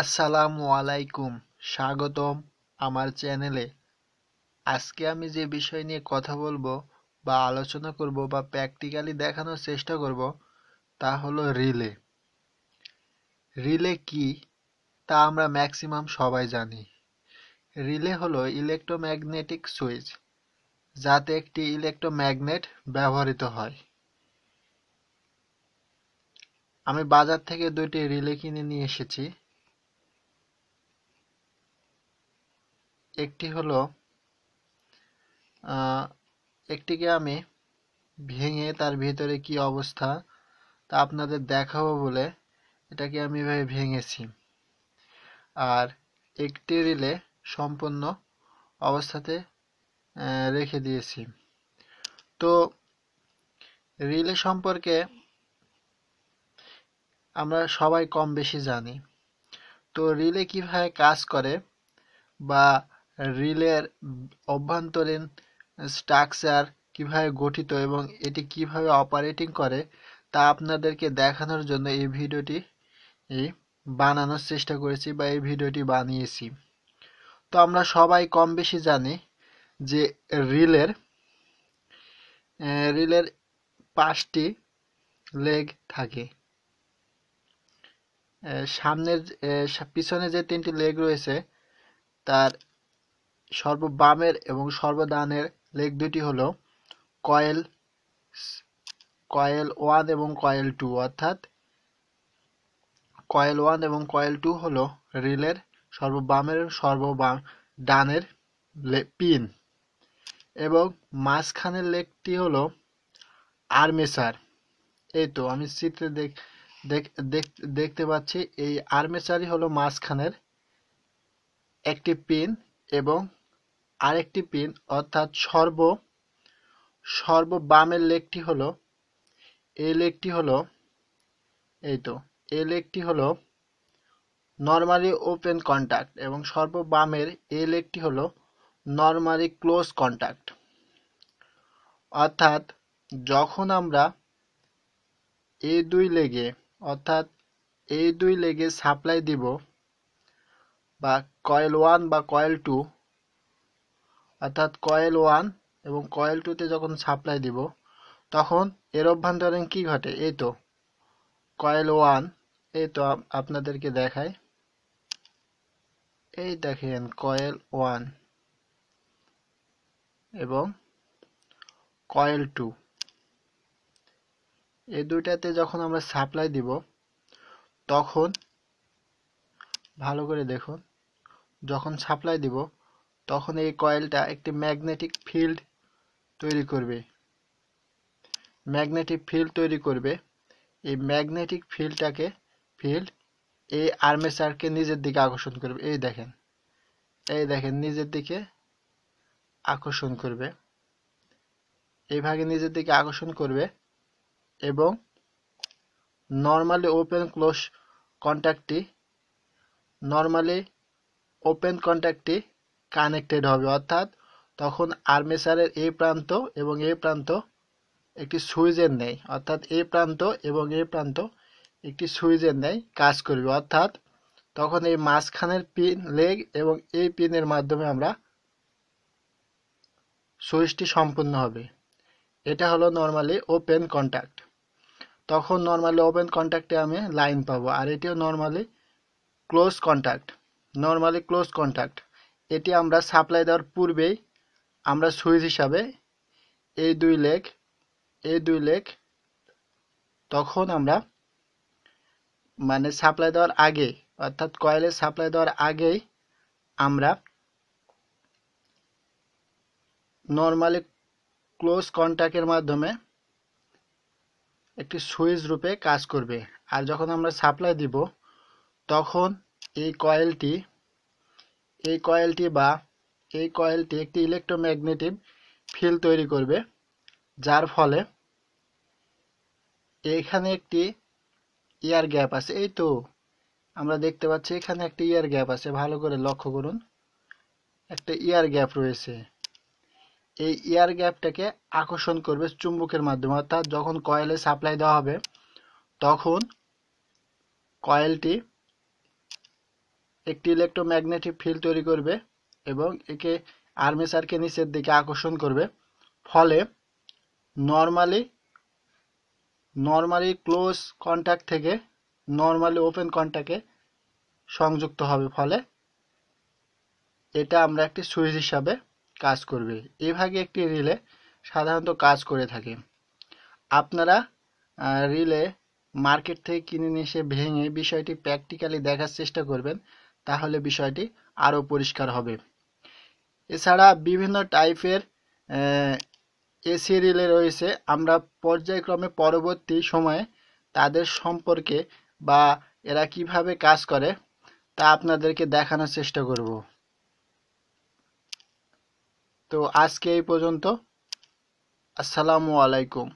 আসসালামু আলাইকুম স্বাগতম আমার চ্যানেলে আজকে আমি যে বিষয় নিয়ে কথা বলবো বা আলোচনা করব বা প্র্যাকটিক্যালি দেখানোর চেষ্টা করব তা হলো রিলে রিলে কি তা আমরা ম্যাক্সিমাম সবাই জানি রিলে হলো ইলেকট্রোম্যাগনেটিক সুইচ যাতে একটি ইলেকট্রোম্যাগনেট ব্যবহৃত হয় আমি বাজার থেকে দুটি রিলে কিনে নিয়ে এসেছি একটি হলো একটিকে আমি ভেঙে তার ভিতরে কি অবস্থা তা আপনাদের দেখাবো বলে এটাকে আমি এভাবে ভেঙেছি আর একটি রিলে সম্পূর্ণ অবস্থাতে রেখে দিয়েছি তো রিলে সম্পর্কে আমরা সবাই কম বেশি জানি তো রিলে কীভাবে কাজ করে বা রিলের অভ্যন্তরীণ স্ট্রাকচার কীভাবে গঠিত এবং এটি কীভাবে অপারেটিং করে তা আপনাদেরকে দেখানোর জন্য এই ভিডিওটি বানানোর চেষ্টা করেছি বা এই ভিডিওটি বানিয়েছি তো আমরা সবাই কম বেশি জানি যে রিলের রিলের পাঁচটি লেগ থাকে সামনের পিছনে যে তিনটি লেগ রয়েছে তার সর্ব-বামের এবং সর্বডানের লেগ দুটি হল কয়েল কয়েল ওয়ান এবং কয়েল টু অর্থাৎ কয়েল ওয়ান এবং কয়েল টু হল রিলের সর্ব-বামের সর্ব ডানের পিন এবং মাঝখানের লেগটি হলো আর্মেসার এই তো আমি চিত্রে দেখতে পাচ্ছি এই আর্মেসারই হলো মাঝখানের একটি পিন এবং আরেকটি পিন অর্থাৎ সর্ব সর্ব বামের লেগটি হলো এই লেগটি হলো এই তো এই লেগটি হলো নর্মালি ওপেন কন্ট্যাক্ট এবং সর্ব বামের এই লেগটি হলো নর্মালি ক্লোজ কন্ট্যাক্ট অর্থাৎ যখন আমরা এই দুই লেগে অর্থাৎ এই দুই লেগে সাপ্লাই দিব বা কয়েল ওয়ান বা কয়েল টু অর্থাৎ কয়েল ওয়ান এবং কয়েল টুতে যখন সাপ্লাই দিব তখন এর অভ্যন্তরীণ কী ঘটে এই তো কয়েল ওয়ান এই তো আপনাদেরকে দেখায় এই দেখেন কয়েল ওয়ান এবং কয়েল টু এই দুইটাতে যখন আমরা সাপ্লাই দিব তখন ভালো করে দেখুন যখন সাপ্লাই দিব তখন এই কয়েলটা একটি ম্যাগনেটিক ফিল্ড তৈরি করবে ম্যাগনেটিক ফিল্ড তৈরি করবে এই ম্যাগনেটিক ফিল্ডটাকে ফিল্ড এই আর্মেচারকে নিজের দিকে আকর্ষণ করবে এই দেখেন এই দেখেন নিজের দিকে আকর্ষণ করবে এইভাবে নিজের দিকে আকর্ষণ করবে এবং নর্মালি ওপেন ক্লোজ কন্ট্যাক্টটি নর্মালি ওপেন কন্ট্যাক্টটি কানেক্টেড হবে অর্থাৎ তখন আর্মেচারের এই প্রান্ত এবং এই প্রান্ত একটি সুইচের নেই অর্থাৎ এই প্রান্ত এবং এই প্রান্ত একটি সুইচের নেই কাজ করবে অর্থাৎ তখন এই মাঝখানের পিন লেগ এবং এই পিনের মাধ্যমে আমরা সুইচটি সম্পূর্ণ হবে এটা হলো নর্মালি ওপেন কন্ট্যাক্ট তখন নর্মালি ওপেন কন্ট্যাক্টে আমি লাইন পাবো আর এটিও normally close contact normally close contact এটি আমরা সাপ্লাই দেওয়ার পূর্বেই আমরা সুইচ হিসাবে এই দুই লেখ এই দুই লেখ তখন আমরা মানে সাপ্লাই দেওয়ার আগে অর্থাৎ কয়েলের সাপ্লাই দেওয়ার আগেই আমরা নর্মালি ক্লোজ কন্ট্যাক্টের মাধ্যমে একটি সুইচ রূপে কাজ করবে আর যখন আমরা সাপ্লাই দিব তখন এই কয়েলটি এই কয়েলটি বা এই কয়েলটি একটি ইলেকট্রোম্যাগনেটিক ফিল্ড তৈরি করবে যার ফলে এখানে একটি ইয়ার গ্যাপ আছে এই তো আমরা দেখতে পাচ্ছি এখানে একটি ইয়ার গ্যাপ আছে ভালো করে লক্ষ্য করুন একটা ইয়ার গ্যাপ রয়েছে এই ইয়ার গ্যাপটাকে আকর্ষণ করবে চুম্বকের মাধ্যমে অর্থাৎ যখন কয়েলে সাপ্লাই দেওয়া হবে তখন কয়েলটি একটি ইলেকট্রোম্যাগনেটিক ফিল্ড তৈরি করবে এবং একে আর্মেচারকে নিচের দিকে আকর্ষণ করবে ফলে নর্মালি নর্মালি ক্লোজ কন্ট্যাক্ট থেকে নর্মালি ওপেন কন্ট্যাক্টে সংযুক্ত হবে ফলে এটা আমরা একটি সুইচ হিসাবে কাজ করবে এভাগে একটি রিলে সাধারণত কাজ করে থাকে আপনারা রিলে মার্কেট থেকে কিনে নিয়ে এসে ভেঙে বিষয়টি প্র্যাকটিক্যালি দেখার চেষ্টা করবেন তাহলে বিষয়টি আরও পরিষ্কার হবে এছাড়া বিভিন্ন টাইপের এ সিরিয়ালে রয়েছে আমরা পর্যায়ক্রমে পরবর্তী সময়ে তাদের সম্পর্কে বা এরা কিভাবে কাজ করে তা আপনাদেরকে দেখানোর চেষ্টা করব তো আজকে এই পর্যন্ত আসসালামু আলাইকুম